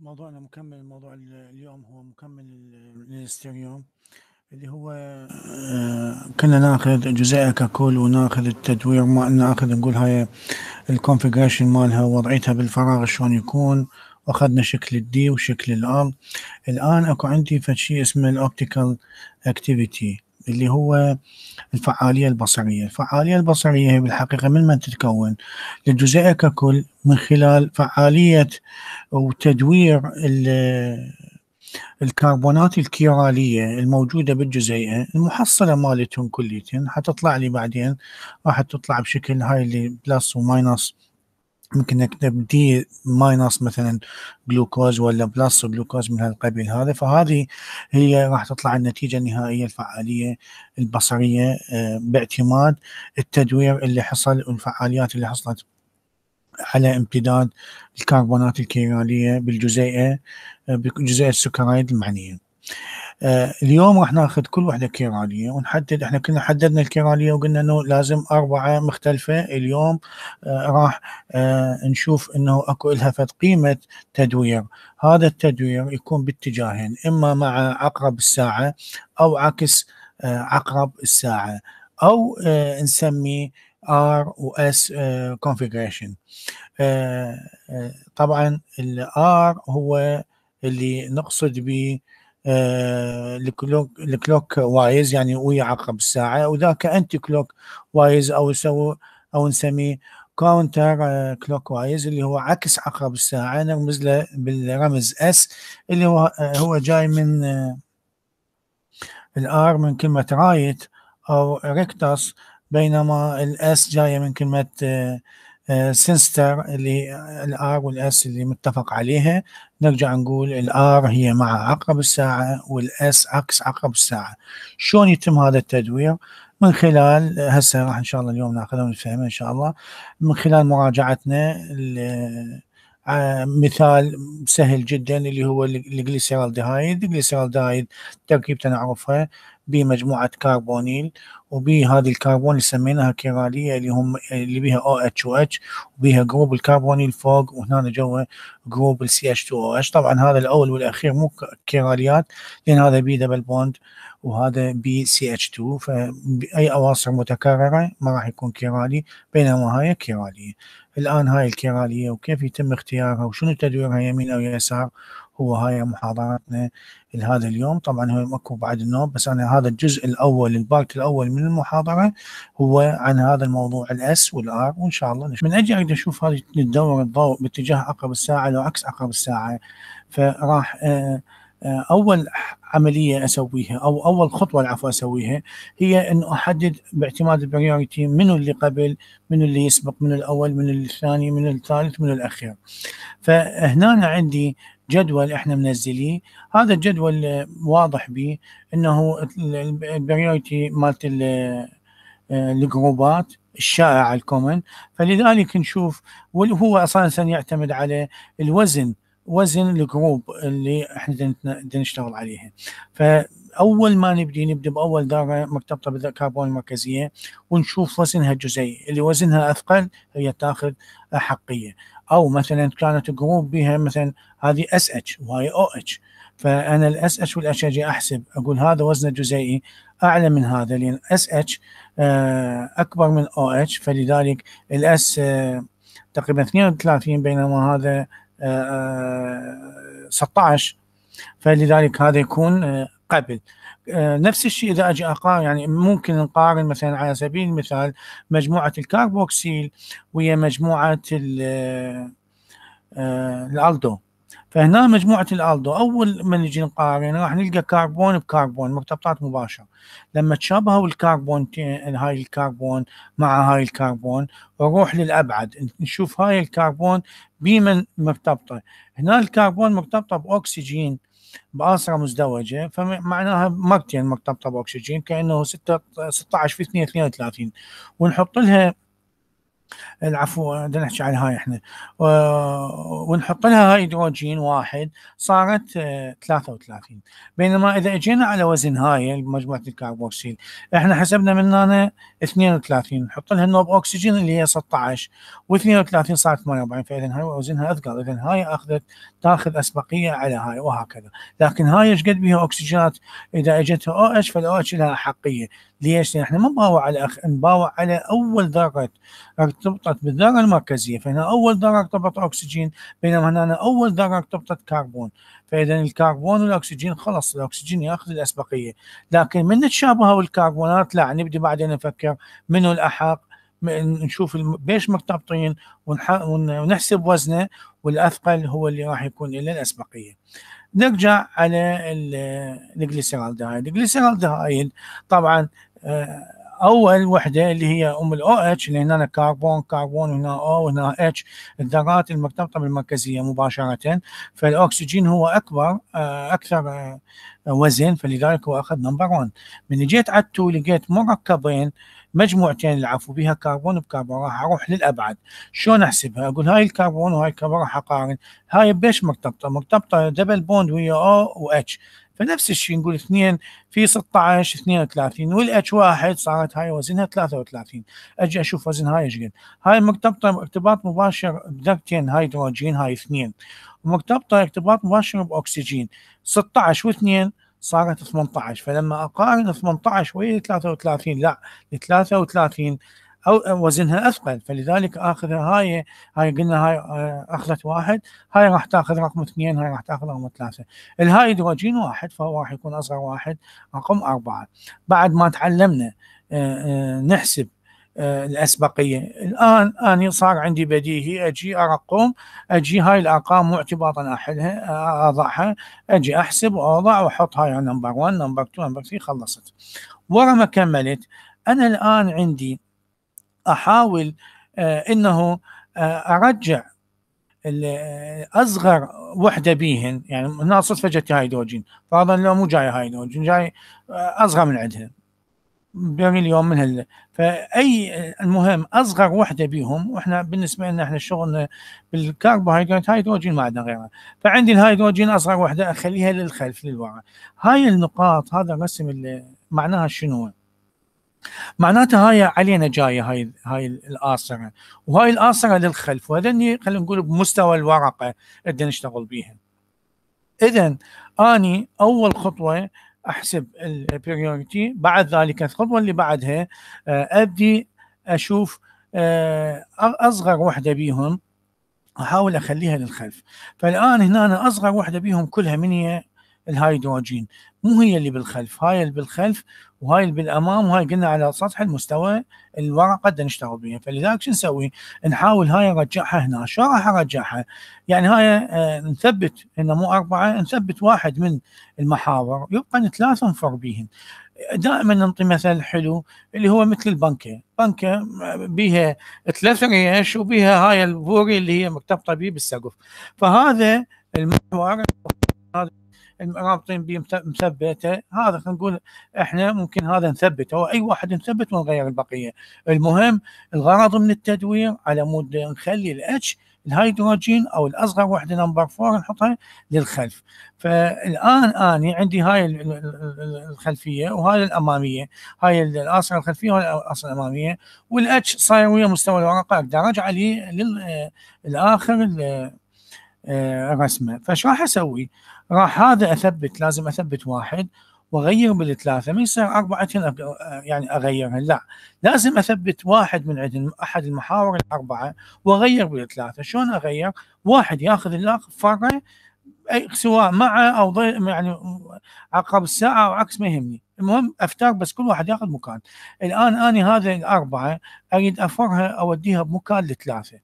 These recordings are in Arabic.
موضوعنا مكمل الموضوع اليوم هو مكمل الاستيريوم اللي هو آه، كنا ناخذ جزيئة ككل وناخذ التدوير ما ناخذ نقول هاي الكونفيجريشن مالها وضعيتها بالفراغ شلون يكون واخذنا شكل الدي وشكل الار الان اكو عندي فشي اسمه الاوبتيكال اكتيفيتي اللي هو الفعالية البصرية الفعالية البصرية هي بالحقيقة من من تتكون للجزء ككل من خلال فعالية وتدوير الكربونات الكيرالية الموجودة بالجزيئة المحصلة مالتهم كليتين حتطلع لي بعدين راح تطلع بشكل هاي اللي بلس وماينس ممكن انك تبدي ماينس مثلا جلوكوز ولا بلس جلوكوز من هالقبيل هذا فهذه هي راح تطلع النتيجه النهائيه الفعاليه البصريه آه، باعتماد التدوير اللي حصل والفعاليات اللي حصلت على امتداد الكربونات الكيراليه بالجزيئه آه، بجزيئه السكرايد المعنيه. آه، اليوم راح ناخذ كل وحده كيراليه ونحدد احنا كنا حددنا الكيراليه وقلنا انه لازم اربعه مختلفه اليوم آه، راح آه، نشوف انه اكو لها فد قيمه تدوير هذا التدوير يكون باتجاهين اما مع عقرب الساعه او عكس عقرب الساعه او نسميه ار و S طبعا الار هو اللي نقصد به آه، الكلوك الكلوك وايز يعني ويعقب الساعه وذاك انتي كلوك وايز او يسوي او نسميه كاونتر آه، كلوك وايز اللي هو عكس عقرب الساعه نرمز له بالرمز اس اللي هو آه، هو جاي من الار من كلمه رايت او ريكتاس بينما الاس جايه من كلمه سنستر آه، اللي الار والاس اللي متفق عليها نرجع نقول الار هي مع عقرب الساعه والاس عكس عقرب الساعه شلون يتم هذا التدوير من خلال هسه راح ان شاء الله اليوم ناخذها ونفهمها ان شاء الله من خلال مراجعتنا آه، مثال سهل جدا اللي هو الجليسيرالدهايد الجليسيرالدهايد تركيبته نعرفها بمجموعه كربونيل وبهذه الكربون اللي سميناها كيراليه اللي هم اللي بها او اتش او اتش وبها جروب الكربونيل فوق وهنا جوا جروب السي اتش 2 او اتش طبعا هذا الاول والاخير مو كيراليات لان هذا بي دبل بوند وهذا بي سي اتش 2 فاي اواصر متكرره ما راح يكون كيرالي بينما هاي كيراليه الان هاي الكيراليه وكيف يتم اختيارها وشنو تدويرها يمين او يسار هو هاي محاضرتنا لهذا اليوم طبعا هو ماكو بعد النوم بس انا هذا الجزء الاول البارت الاول من المحاضره هو عن هذا الموضوع الاس والار وان شاء الله نشوف. من اجي اريد اشوف هذه تدور الضوء باتجاه عقرب الساعه لو عكس عقرب الساعه فراح آه، آه، اول عمليه اسويها او اول خطوه العفو اسويها هي انه احدد باعتماد البريوريتي منو اللي قبل منو اللي يسبق من الاول من الثاني من الثالث من الاخير فهنا عندي جدول احنا منزليه هذا الجدول واضح به انه البريوريتي مالت الجروبات الشائعه الكومن فلذلك نشوف وهو اساسا يعتمد على الوزن وزن الجروب اللي احنا نشتغل عليها فاول ما نبدي نبدا باول داره مرتبطه بالكربون المركزيه ونشوف وزنها الجزيئي اللي وزنها اثقل هي تاخذ احقيه او مثلا كانت جروب بها مثلا هذه اس اتش وهي او اتش فانا الاس اتش والاتش اجي احسب اقول هذا وزنه جزيئي اعلى من هذا لان اس اتش آه، اكبر من او اتش فلذلك الاس آه، تقريبا 32 بينما هذا 16 آه، فلذلك هذا يكون قبل آه، نفس الشيء اذا اجي اقارن يعني ممكن نقارن مثلا على سبيل المثال مجموعه الكاربوكسيل ويا مجموعه آه، آه، الالدو فهنا مجموعه الالدو اول ما نجي نقارن راح نلقى كربون بكربون مرتبطات مباشره لما تشابهوا الكربون هاي الكربون مع هاي الكربون ونروح للابعد نشوف هاي الكربون بمن مرتبطه هنا الكربون مرتبطه باكسجين بأسرة مزدوجة فمعناها مرتين مرتبطة بأكسجين كأنه 16 في 2 32 ونحط لها العفو بدنا نحكي عن هاي احنا ونحط لها هيدروجين واحد صارت 33 آه، بينما اذا اجينا على وزن هاي مجموعه الكربوكسيل احنا حسبنا من هنا 32 نحط لها نوب اكسجين اللي هي 16 و32 صارت 48 فاذا هاي وزنها اثقل اذا هاي اخذت تاخذ اسبقيه على هاي وهكذا لكن هاي ايش قد بها اكسجينات اذا اجتها او اتش فالاو اتش لها حقيه ليش؟ لان احنا ما نباوع على أخ... نباوع على اول ذره ارتبطت بالذرة المركزية فهنا أول ذرة ارتبط أكسجين بينما هنا أول ذرة ارتبطت كربون فإذا الكربون والأكسجين خلص الأكسجين يأخذ الأسبقية لكن من تشابهوا الكربونات لا نبدي بعدين نفكر منه الأحق نشوف ليش مرتبطين ونحسب وزنه والاثقل هو اللي راح يكون له الاسبقيه. نرجع على الجليسيرالدهايد، الجليسيرالدهايد طبعا آه، اول وحده اللي هي ام الاو اتش اللي هنا كربون كربون هنا او هنا اتش الذرات المرتبطه بالمركزيه مباشره فالاكسجين هو اكبر آه، اكثر آه، وزن فلذلك هو اخذ نمبر 1 من جيت على 2 لقيت مركبين مجموعتين العفو بها كربون بكربون راح اروح للابعد شلون احسبها اقول هاي الكربون وهاي الكربون راح اقارن هاي بيش مرتبطه مرتبطه دبل بوند ويا او واتش فنفس الشيء نقول 2 في 16 32 والاتش 1 صارت هاي وزنها 33 اجي اشوف وزن هاي ايش قد هاي مرتبطه ارتباط مباشر بدرجتين هيدروجين هاي اثنين ومرتبطه ارتباط مباشر باكسجين 16 و2 صارت 18 فلما اقارن 18 ويا 33 لا 33 او وزنها اثقل فلذلك اخذها هاي هاي قلنا هاي آه، اخذت واحد هاي راح تاخذ رقم اثنين هاي راح تاخذ رقم ثلاثه الهيدروجين واحد فهو راح يكون اصغر واحد رقم اربعه بعد ما تعلمنا آه، آه، نحسب الاسبقيه الان انا صار عندي بديهي اجي ارقم اجي هاي الارقام مو اعتباطا احلها اضعها اجي احسب واوضع واحط هاي نمبر 1 نمبر 2 نمبر 3 خلصت ورا ما كملت انا الان عندي احاول آه، انه آه، ارجع آه، اصغر وحده بيهن يعني هنا صدفه جت هيدروجين فرضا لو مو جاي هيدروجين جاي اصغر من عندها بريليوم من هلا فاي المهم اصغر وحده بيهم واحنا بالنسبه لنا احنا شغلنا بالكربوهيدرات هيدروجين ما عندنا غيرها فعندي الهيدروجين اصغر وحده اخليها للخلف للوراء هاي النقاط هذا الرسم اللي معناها شنو؟ معناته هاي علينا جايه هاي هاي الآصرة وهاي الآصرة للخلف وهذني خلينا نقول بمستوى الورقة بدنا نشتغل بيها إذا أني أول خطوة أحسب البريورتي بعد ذلك الخطوة اللي بعدها آه، أبدي أشوف آه، أصغر وحدة بيهم أحاول أخليها للخلف فالآن هنا أنا أصغر وحدة بيهم كلها من هي الهيدروجين مو هي اللي بالخلف هاي اللي بالخلف وهاي بالامام وهاي قلنا على سطح المستوى الورقه بدنا نشتغل بها فلذلك شو نسوي؟ نحاول هاي نرجعها هنا شو راح ارجعها؟ يعني هاي آه، نثبت انه مو اربعه نثبت واحد من المحاور يبقى ثلاثه نفر بهن دائما نعطي مثل حلو اللي هو مثل البنكه، بنكه آه، بها ثلاث ريش وبها هاي البوري اللي هي مرتبطه به بالسقف، فهذا المحور رابطين به مثبته هذا خلينا نقول احنا ممكن هذا نثبته اي واحد نثبت ونغير البقيه المهم الغرض من التدوير على مود نخلي الاتش الهيدروجين او الاصغر وحده نمبر 4 نحطها للخلف فالان اني عندي هاي الخلفيه وهاي الاماميه هاي الاصغر الخلفيه وهاي الاصغر الاماميه والاتش صاير ويا مستوى الورقه اقدر ارجع للاخر آه، رسمه فايش راح اسوي؟ راح هذا اثبت لازم اثبت واحد واغير بالثلاثه ما يصير اربعه آه، يعني اغيرها لا لازم اثبت واحد من عند احد المحاور الاربعه واغير بالثلاثه شلون اغير؟ واحد ياخذ اللاقب فره سواء مع او يعني عقب الساعه او عكس ما يهمني المهم افتر بس كل واحد ياخذ مكان الان اني هذه الاربعه اريد افرها اوديها بمكان لثلاثه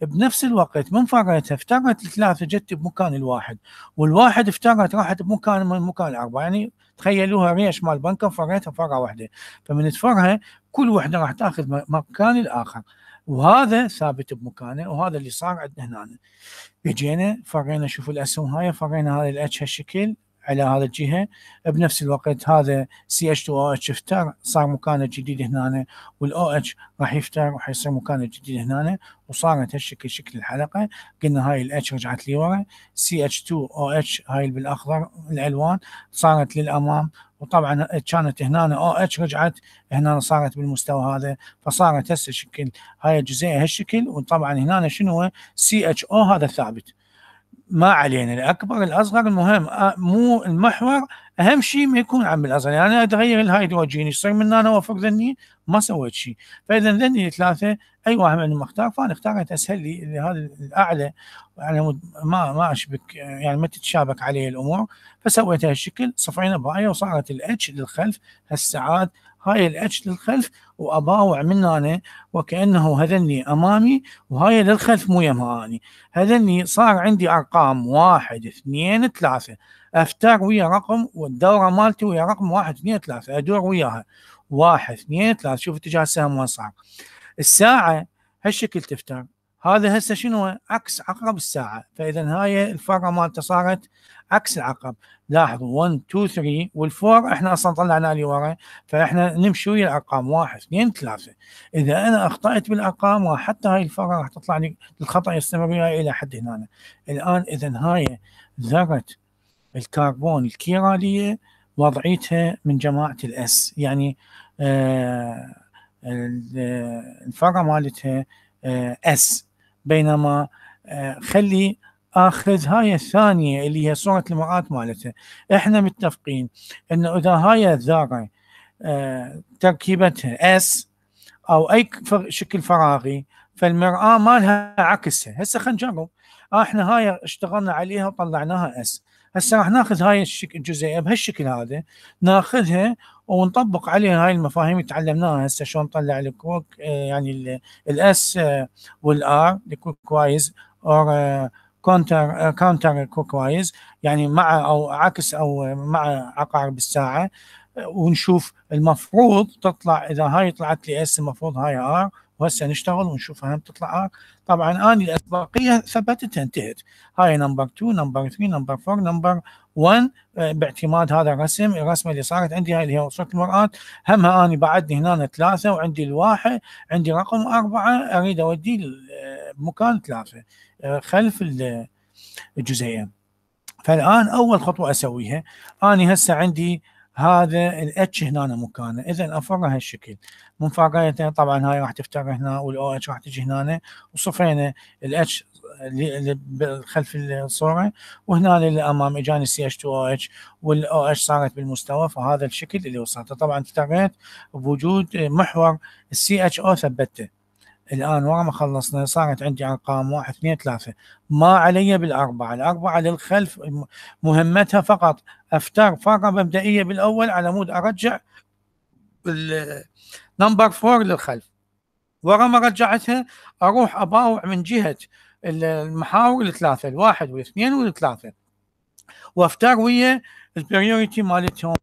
بنفس الوقت من فرتها افترت الثلاثه جت بمكان الواحد والواحد افترت راحت بمكان من مكان الاربعه يعني تخيلوها ريش مال بنكه فرتها فره واحده فمن تفرها كل وحده راح تاخذ مكان الاخر وهذا ثابت بمكانه وهذا اللي صار عندنا هنا اجينا فرينا شوفوا الاسهم هاي فرينا هذا الاتش هالشكل على هذا الجهه بنفس الوقت هذا سي اتش 2 او اتش افتر صار مكانه جديد هنا والاو اتش راح يفتر وحيصير مكانه جديد هنا وصارت هالشكل شكل الحلقه قلنا هاي الاتش رجعت لورا سي اتش 2 او اتش هاي بالاخضر الالوان صارت للامام وطبعا كانت هنا او اتش رجعت هنا صارت بالمستوى هذا فصارت هسه شكل هاي الجزئيه هالشكل وطبعا هنا شنو سي اتش او هذا ثابت ما علينا الاكبر الاصغر المهم آه، مو المحور اهم شيء ما يكون عم الاصغر يعني انا اتغير الهيدروجين يصير من انا اوفر ذني ما سويت شيء فاذا ذني الثلاثه اي واحد منهم اختار فانا اختارت اسهل لي لهذا الاعلى على يعني مود ما ما اشبك يعني ما تتشابك علي الامور فسويت هالشكل صفينا بايه وصارت الاتش للخلف هالسعاد هاي الاتش للخلف وأباوع من انا وكأنه هذني أمامي وهاي للخلف مو يمها أني هذني صار عندي أرقام واحد اثنين ثلاثة أفتر ويا رقم والدورة مالتي ويا رقم واحد اثنين ثلاثة أدور وياها واحد اثنين ثلاثة شوف اتجاه السهم وين صار الساعة هالشكل تفتر هذا هسه شنو عكس عقرب الساعه فاذا هاي الفرقه مالته صارت عكس العقرب لاحظوا 1 2 3 والفور احنا اصلا طلعناه لورا فاحنا نمشي ويا الارقام 1 2 3 اذا انا اخطات بالارقام وحتى هاي الفرقه راح تطلع لي الخطا يستمر الى حد هنا الان اذا هاي ذره الكربون الكيراليه وضعيتها من جماعه الاس يعني آه, آه، الفاره مالتها اس آه، بينما آه، خلي اخذ هاي الثانيه اللي هي صوره المراه مالته احنا متفقين انه اذا هاي الذره آه، تركيبتها اس او اي شكل فراغي فالمراه مالها عكسها هسه خلينا نجرب آه، احنا هاي اشتغلنا عليها وطلعناها اس هسه راح ناخذ هاي الشكل الجزئيه بهالشكل هذا ناخذها ونطبق عليها هاي المفاهيم اللي تعلمناها هسه شلون نطلع الكويك آه، يعني الاس والار الكويك وايز اور كونتر كاونتر كويك وايز يعني مع او عكس او مع عقارب الساعه آه، ونشوف المفروض تطلع اذا هاي طلعت لي اس المفروض هاي ار وهسه نشتغل ونشوف هم تطلع آه، طبعا اني الاطلاقيه ثبتت انتهت هاي نمبر 2 نمبر 3 نمبر 4 نمبر 1 آه، باعتماد هذا الرسم الرسمه اللي صارت عندي هاي اللي هي وصلة المرآة همها اني بعدني هنا ثلاثه وعندي الواحد عندي رقم اربعه اريد اوديه آه، بمكان ثلاثه خلف الجزئين فالان اول خطوه اسويها اني هسه عندي هذا الاتش هنا مكانه اذا افرغ هالشكل من فراغيته طبعا هاي راح تفتر هنا والاو اتش راح تجي هنا وصفينا الاتش اللي خلف الصوره وهنا للامام اجاني سي اتش 2 او اتش والاو اتش صارت بالمستوى فهذا الشكل اللي وصلته طبعا افتريت بوجود محور السي اتش او ثبته الان ورا ما خلصنا صارت عندي ارقام واحد اثنين ثلاثه ما علي بالاربعه، الاربعه للخلف مهمتها فقط افتر فارقه مبدئيه بالاول على مود ارجع نمبر فور للخلف. ورا ما رجعتها اروح اباوع من جهه المحاور الثلاثه الواحد والاثنين والثلاثه. وافتر ويا البريوريتي مالتهم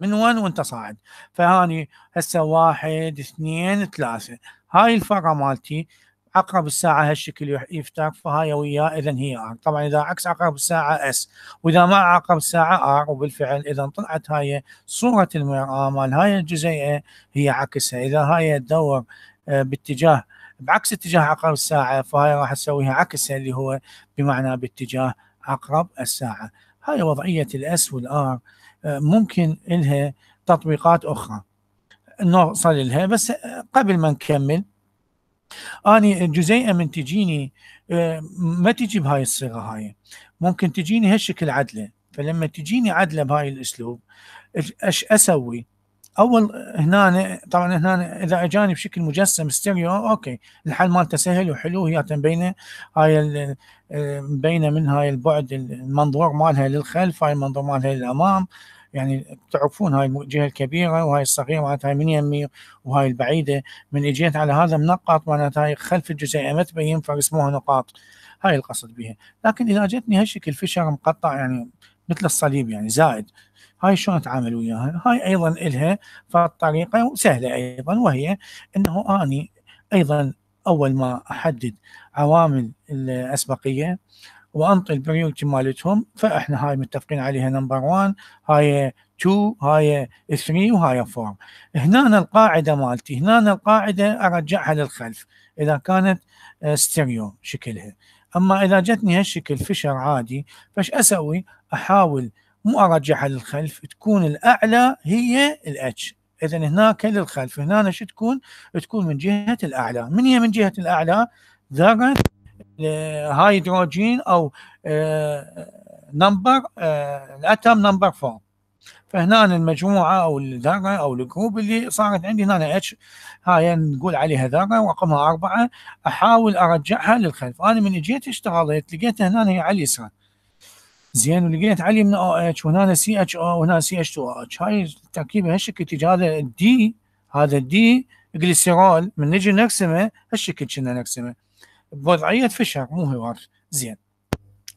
من 1 وانت صاعد فهاني هسه واحد اثنين ثلاثه هاي الفرة مالتي عقرب الساعة هالشكل يفتك فهاي وياه إذا هي R طبعا إذا عكس عقرب الساعة S وإذا ما عقرب الساعة R وبالفعل إذا طلعت هاي صورة المرآة مال هاي الجزيئة هي عكسها إذا هاي تدور آه، باتجاه بعكس اتجاه عقرب الساعة فهاي راح تسويها عكسها اللي هو بمعنى باتجاه عقرب الساعة هاي وضعية الأس والآر آه، ممكن إلها تطبيقات أخرى نوصل لها بس قبل ما نكمل اني جزيئه من تجيني آه، ما تجي بهاي الصيغه هاي ممكن تجيني هالشكل عدله فلما تجيني عدله بهاي الاسلوب ايش اسوي؟ اول هنا طبعا هنا اذا اجاني بشكل مجسم ستيريو اوكي الحل مالته سهل وحلو هي مبينه هاي مبينه آه، من هاي البعد المنظور مالها للخلف هاي المنظور مالها للامام يعني تعرفون هاي الجهه الكبيره وهاي الصغيره معناتها هاي من يمي وهاي البعيده من اجيت على هذا منقط معناتها هاي خلف الجزيئه ما تبين فرسموها نقاط هاي القصد بها لكن اذا جتني هالشكل فشر مقطع يعني مثل الصليب يعني زائد هاي شلون اتعامل وياها هاي ايضا الها فالطريقه سهله ايضا وهي انه اني ايضا اول ما احدد عوامل الاسبقيه وانطي البريورتي مالتهم فاحنا هاي متفقين عليها نمبر 1 هاي 2 هاي 3 وهاي 4 هنا القاعده مالتي هنا القاعده ارجعها للخلف اذا كانت آه، ستيريو شكلها اما اذا جتني هالشكل فشر عادي فش اسوي احاول مو ارجعها للخلف تكون الاعلى هي الاتش اذا هناك للخلف هنا شو تكون تكون من جهه الاعلى من هي من جهه الاعلى ذره هيدروجين او نمبر آه، آه، الاتم نمبر فور فهنا المجموعه او الذره او الجروب اللي صارت عندي هنا اتش هاي نقول عليها ذره رقمها اربعه احاول ارجعها للخلف انا من اجيت اشتغلت لقيتها هنا هي على اليسار زين ولقيت علي من او اتش وهنا سي اتش او وهنا سي اتش 2 اتش هاي تركيبه هالشكل تجي هذا الدي هذا الدي جليسيرول من نجي نرسمه هالشكل كنا نرسمه بوضعية فشر مو هوار زين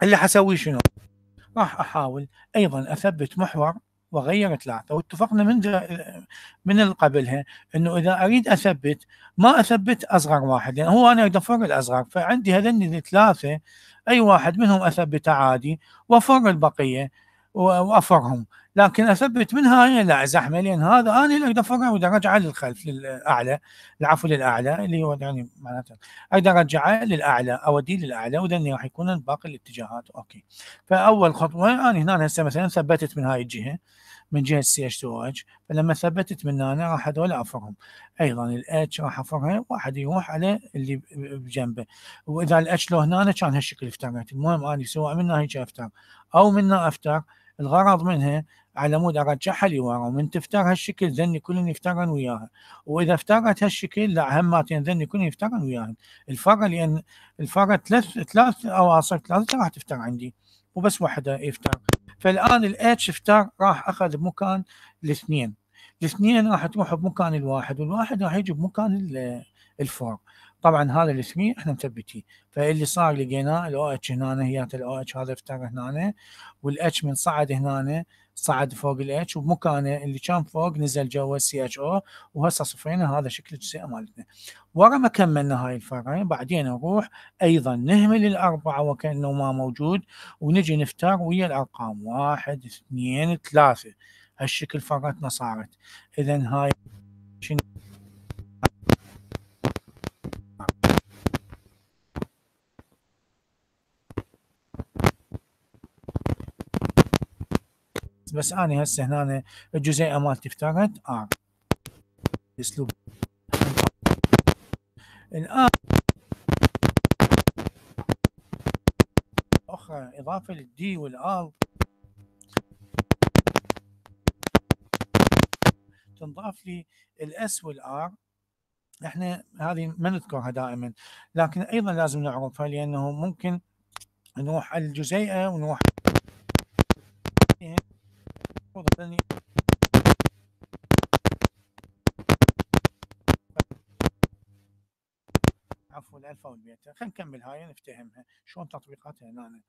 اللي حسوي شنو؟ راح احاول ايضا اثبت محور واغير ثلاثه واتفقنا من من قبلها انه اذا اريد اثبت ما اثبت اصغر واحد لان يعني هو انا اريد افر الاصغر فعندي هذني الثلاثه اي واحد منهم اثبته عادي وافر البقيه وافرهم لكن اثبت من هاي لا زحمه لان هذا انا اللي اقدر افرقه واقدر ارجعه للخلف للاعلى العفو للاعلى اللي هو يعني معناته اقدر ارجعه للاعلى اوديه للاعلى وذني راح يكون باقي الاتجاهات اوكي فاول خطوه انا هنا هسه مثلا ثبتت من هاي الجهه من جهه السي اتش تو اتش فلما ثبتت من هنا راح هذول افرهم ايضا الاتش راح افرها واحد يروح على اللي بجنبه واذا الاتش لو هنا كان هالشكل افتريت المهم انا سواء من هيك افتر او من هنا افتر الغرض منها على مود ارجعها لورا ومن تفتر هالشكل ذني يكون يفترن وياها واذا افترت هالشكل لا هماتين ذني يكون يفترن وياها الفرق لان الفرق ثلاث ثلاث اواصر ثلاثه راح تفتر عندي وبس واحده يفتر فالان الاتش افتر راح اخذ بمكان الاثنين الاثنين راح تروح بمكان الواحد والواحد راح يجي بمكان الفور طبعا هذا الثني احنا مثبتين فاللي صار لقيناه الاو اتش هنا هي الاو اتش هذا افتر هنا والاتش من صعد هنا صعد فوق الاتش ومكانه اللي كان فوق نزل جوا السي اتش او وهسه صفينا هذا شكل الجزيئه مالتنا ورا ما كملنا هاي الفرعين بعدين نروح ايضا نهمل الاربعه وكانه ما موجود ونجي نفتر ويا الارقام واحد اثنين ثلاثه هالشكل فرتنا صارت اذا هاي شنو بس انا هسه هنا الجزيئه مالتي افترت ار آه. باسلوب الان آه. اخرى اضافه للدي والال تنضاف لي الاس والار احنا هذه ما نذكرها دائما لكن ايضا لازم نعرفها لانه ممكن نروح على الجزيئه ونروح وال 1000 وال خلينا نكمل هاي نفتهمها شلون تطبيقاتها هنا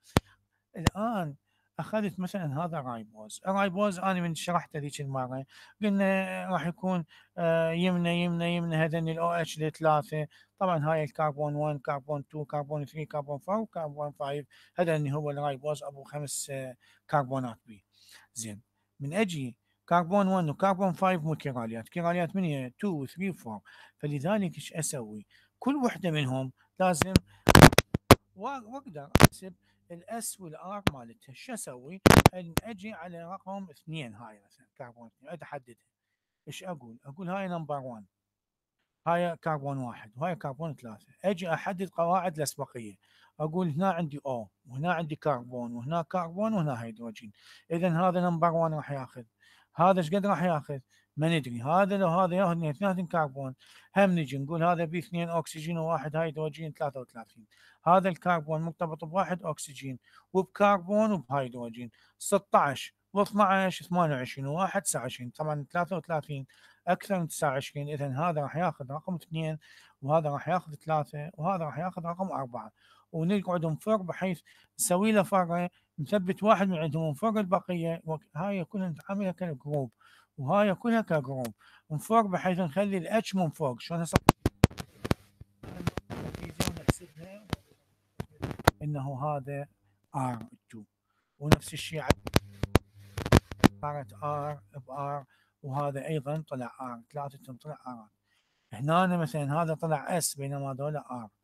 الان اخذت مثلا هذا الرايبوز الرايبوز انا من شرحته ذيك المره قلنا راح يكون يمنى آه، يمنى يمنى هذن الاو اتش لثلاثه طبعا هاي الكربون 1 كربون 2 كربون 3 كربون 4 كربون 5 هذا اللي هو الرايبوز ابو خمس آه، كربونات بي زين من اجي كربون 1 وكربون 5 مو كيراليات كيراليات من هي 2 و 3 و 4 فلذلك ايش اسوي؟ كل وحده منهم لازم واقدر احسب الاس والار مالتها شو اسوي؟ اجي على رقم اثنين هاي مثلا كربون اثنين اتحددها ايش اقول؟ اقول هاي نمبر 1 هاي كربون واحد وهاي كربون ثلاثه اجي احدد قواعد الاسبقيه اقول هنا عندي او وهنا عندي كربون وهنا كربون وهنا هيدروجين اذا هذا نمبر 1 راح ياخذ هذا ايش قد راح ياخذ؟ ما ندري هذا لو هذا ياخذ اثنين كربون هم نجي نقول هذا بي اثنين اكسجين وواحد هيدروجين 33 هذا الكربون مرتبط بواحد اكسجين وبكربون وبهيدروجين 16 و12 28 و1 29 طبعا 33 اكثر من 29 اذا هذا راح ياخذ رقم 2 وهذا راح ياخذ 3 وهذا راح ياخذ رقم 4 ونقعد نفر بحيث نسوي له فرق نثبت واحد من عندهم ونفرق البقيه هاي كلها نتعاملها كجروب وهاي كلها كجروم من فوق بحيث نخلي الاتش من فوق شلون هسه انه هذا ار 2 ونفس الشيء صارت ار بار وهذا ايضا طلع ار ثلاثه طلع ار هنا مثلا هذا طلع اس بينما هذول ار